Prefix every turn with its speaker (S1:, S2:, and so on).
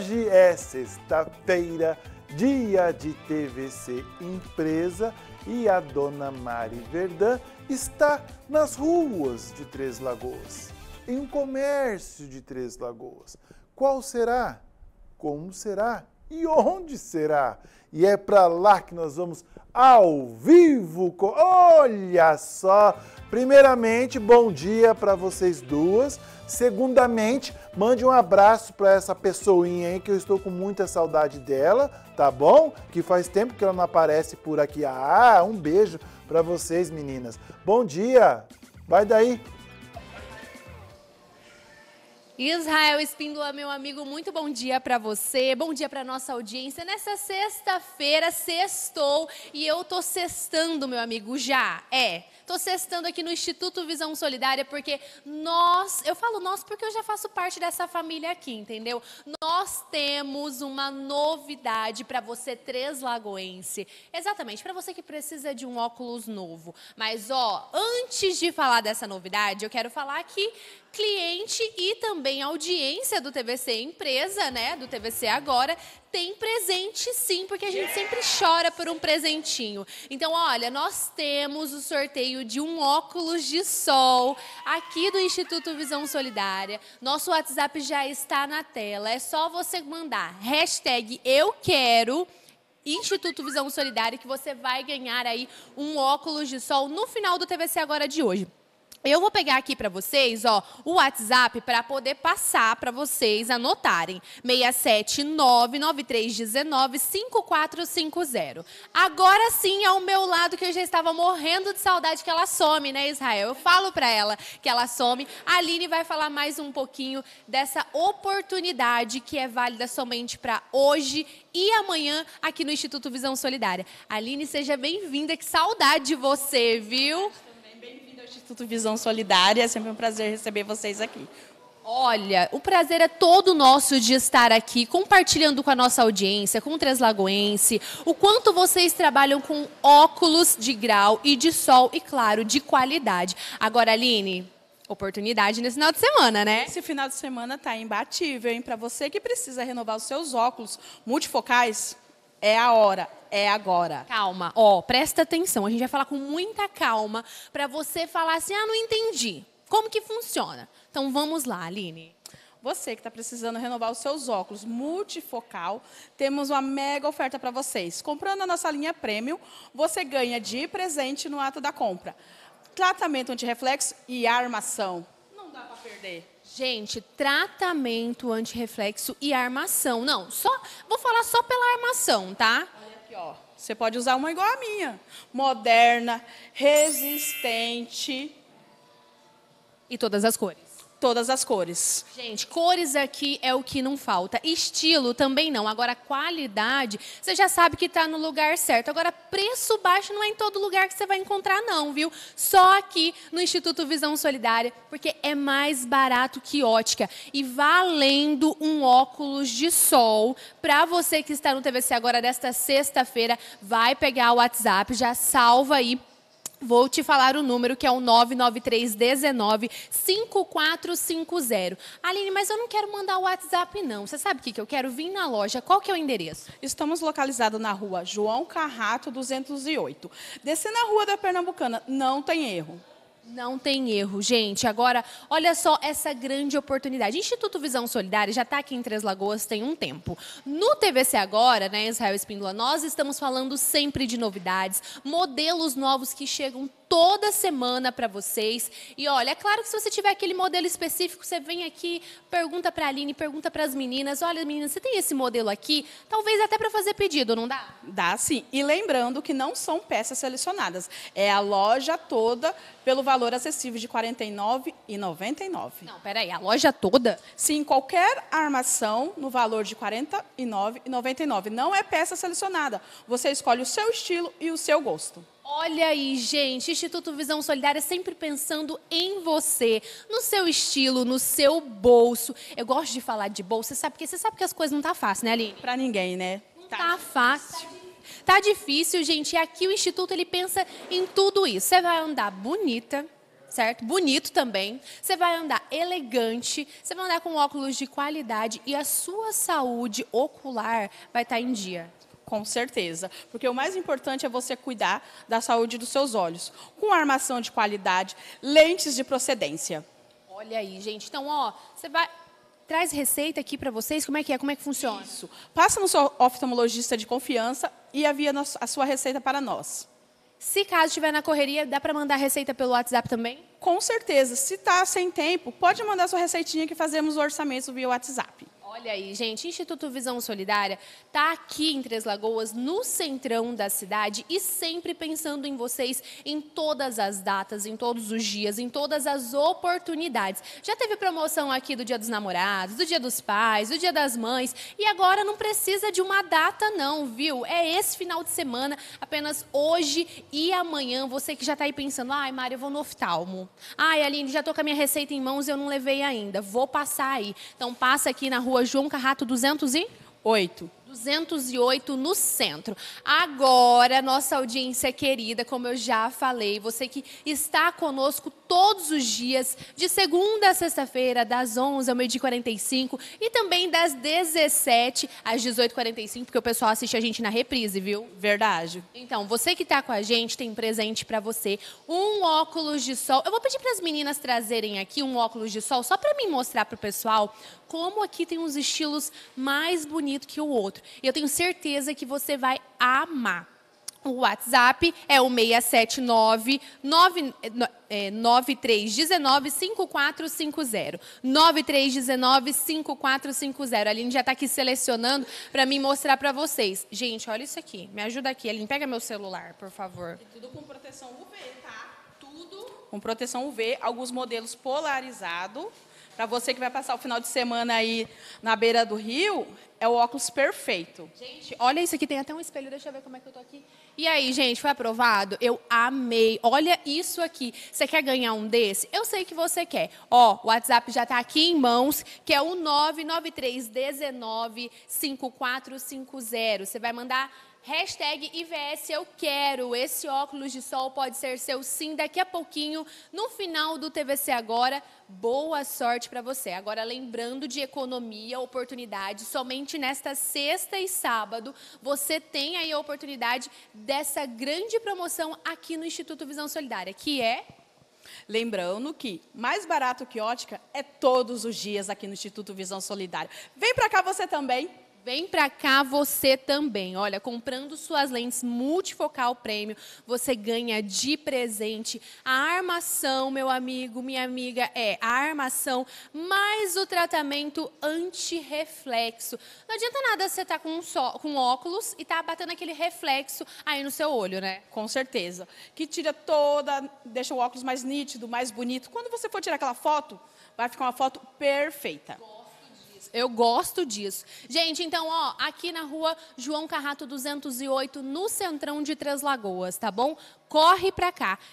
S1: Hoje é sexta-feira, dia de TVC Empresa e a dona Mari Verdã está nas ruas de Três Lagoas, em um comércio de Três Lagoas. Qual será? Como será? E onde será? E é para lá que nós vamos ao vivo. Olha só! Primeiramente, bom dia para vocês duas. Segundamente, mande um abraço para essa pessoinha aí que eu estou com muita saudade dela, tá bom? Que faz tempo que ela não aparece por aqui. Ah, um beijo para vocês, meninas. Bom dia. Vai daí. Israel Espíndola, meu amigo, muito bom dia para você, bom dia para nossa audiência. Nessa sexta-feira, sextou e eu tô sextando, meu amigo, já. É, tô sextando aqui no Instituto Visão Solidária porque nós, eu falo nós porque eu já faço parte dessa família aqui, entendeu? Nós temos uma novidade para você três lagoense. Exatamente, para você que precisa de um óculos novo. Mas ó, antes de falar dessa novidade, eu quero falar que cliente e também também a audiência do TVC Empresa, né, do TVC Agora, tem presente sim, porque a gente sempre chora por um presentinho. Então, olha, nós temos o sorteio de um óculos de sol aqui do Instituto Visão Solidária. Nosso WhatsApp já está na tela. É só você mandar hashtag eu quero. Instituto Visão Solidária, que você vai ganhar aí um óculos de sol no final do TVC Agora de hoje. Eu vou pegar aqui para vocês, ó, o WhatsApp para poder passar para vocês anotarem. 67993195450. Agora sim, ao meu lado que eu já estava morrendo de saudade que ela some, né, Israel? Eu falo para ela que ela some. A Aline vai falar mais um pouquinho dessa oportunidade que é válida somente para hoje e amanhã aqui no Instituto Visão Solidária. Aline, seja bem-vinda. Que saudade de você, viu? do Instituto Visão Solidária. É sempre um prazer receber vocês aqui. Olha, o prazer é todo nosso de estar aqui compartilhando com a nossa audiência, com o Translagoense, o quanto vocês trabalham com óculos de grau e de sol e, claro, de qualidade. Agora, Aline, oportunidade nesse final de semana, né? Esse final de semana tá imbatível, hein? Para você que precisa renovar os seus óculos multifocais, é a hora, é agora. Calma, ó, presta atenção. A gente vai falar com muita calma para você falar assim: ah, não entendi. Como que funciona? Então vamos lá, Aline. Você que está precisando renovar os seus óculos multifocal, temos uma mega oferta para vocês. Comprando a nossa linha Premium, você ganha de presente no ato da compra tratamento antirreflexo e armação. Não dá para perder. Gente, tratamento antirreflexo e armação. Não, só vou falar só pela armação, tá? Olha aqui, ó. Você pode usar uma igual a minha. Moderna, resistente. E todas as cores todas as cores. Gente, cores aqui é o que não falta. Estilo também não. Agora, qualidade, você já sabe que está no lugar certo. Agora, preço baixo não é em todo lugar que você vai encontrar, não, viu? Só aqui no Instituto Visão Solidária, porque é mais barato que ótica. E valendo um óculos de sol, para você que está no TVC agora desta sexta-feira, vai pegar o WhatsApp, já salva aí Vou te falar o número que é o 5450. Aline, mas eu não quero mandar o WhatsApp não. Você sabe o que, que eu quero? Vim na loja. Qual que é o endereço? Estamos localizados na rua João Carrato 208. Descendo na rua da Pernambucana, não tem erro. Não tem erro, gente. Agora, olha só essa grande oportunidade. Instituto Visão Solidária já está aqui em Três Lagoas tem um tempo. No TVC agora, né, Israel Espíndola, nós estamos falando sempre de novidades, modelos novos que chegam toda semana para vocês. E olha, é claro que se você tiver aquele modelo específico, você vem aqui, pergunta para a Aline, pergunta para as meninas: olha, meninas, você tem esse modelo aqui? Talvez até para fazer pedido, não dá? Dá sim. E lembrando que não são peças selecionadas, é a loja toda pelo valor acessível de R$ 49,99. Não, peraí, a loja toda? Sim, qualquer armação no valor de R$ 49,99. Não é peça selecionada. Você escolhe o seu estilo e o seu gosto. Olha aí, gente, Instituto Visão Solidária sempre pensando em você, no seu estilo, no seu bolso. Eu gosto de falar de bolso, você sabe que você sabe que as coisas não tá fácil, né, Aline? Para ninguém, né? Não tá, tá fácil. Tá difícil, gente. E aqui o instituto ele pensa em tudo isso. Você vai andar bonita, certo? Bonito também. Você vai andar elegante, você vai andar com óculos de qualidade e a sua saúde ocular vai estar tá em dia. Com certeza. Porque o mais importante é você cuidar da saúde dos seus olhos. Com armação de qualidade, lentes de procedência. Olha aí, gente. Então, ó, você vai traz receita aqui para vocês? Como é que é? Como é que funciona? Isso. Passa no seu oftalmologista de confiança e avia a sua receita para nós. Se caso estiver na correria, dá para mandar receita pelo WhatsApp também? Com certeza. Se está sem tempo, pode mandar sua receitinha que fazemos o orçamento via WhatsApp. Olha aí, gente, Instituto Visão Solidária está aqui em Três Lagoas, no centrão da cidade e sempre pensando em vocês em todas as datas, em todos os dias, em todas as oportunidades. Já teve promoção aqui do Dia dos Namorados, do Dia dos Pais, do Dia das Mães e agora não precisa de uma data não, viu? É esse final de semana, apenas hoje e amanhã. Você que já está aí pensando, ai, Mari, eu vou no oftalmo. Ai, Aline, já estou com a minha receita em mãos e eu não levei ainda. Vou passar aí. Então passa aqui na rua João Carrato 208. 208 no centro. Agora, nossa audiência querida, como eu já falei, você que está conosco todos os dias, de segunda a sexta-feira, das 11 ao meio-dia 45 e também das 17 às 18h45, porque o pessoal assiste a gente na reprise, viu? Verdade. Então, você que está com a gente, tem presente para você um óculos de sol. Eu vou pedir para as meninas trazerem aqui um óculos de sol só para me mostrar para o pessoal como aqui tem uns estilos mais bonitos que o outro outro. Eu tenho certeza que você vai amar. O WhatsApp é o 679 9319 5450. 9319 5450. A Aline já está aqui selecionando para mim mostrar para vocês. Gente, olha isso aqui. Me ajuda aqui. Aline, pega meu celular, por favor. E é tudo com proteção UV, tá? Tudo com proteção UV. Alguns modelos polarizados. Para você que vai passar o final de semana aí na beira do rio, é o óculos perfeito. Gente, olha isso aqui, tem até um espelho, deixa eu ver como é que eu tô aqui. E aí, gente, foi aprovado? Eu amei. Olha isso aqui. Você quer ganhar um desse? Eu sei que você quer. Ó, o WhatsApp já tá aqui em mãos, que é o 993195450. Você vai mandar Hashtag IVS eu quero. Esse óculos de sol pode ser seu sim daqui a pouquinho, no final do TVC Agora. Boa sorte para você. Agora, lembrando de economia, oportunidade, somente nesta sexta e sábado você tem aí a oportunidade dessa grande promoção aqui no Instituto Visão Solidária, que é Lembrando que mais barato que ótica é todos os dias aqui no Instituto Visão Solidária. Vem para cá você também. Vem para cá você também. Olha, comprando suas lentes multifocal prêmio, você ganha de presente a armação, meu amigo, minha amiga, é a armação mais o tratamento anti-reflexo. Não adianta nada você estar tá com, um com óculos e tá batendo aquele reflexo aí no seu olho, né? Com certeza. Que tira toda, deixa o óculos mais nítido, mais bonito. Quando você for tirar aquela foto, vai ficar uma foto perfeita. Bom. Eu gosto disso. Gente, então, ó, aqui na rua João Carrato 208, no centrão de Três Lagoas, tá bom? Corre pra cá.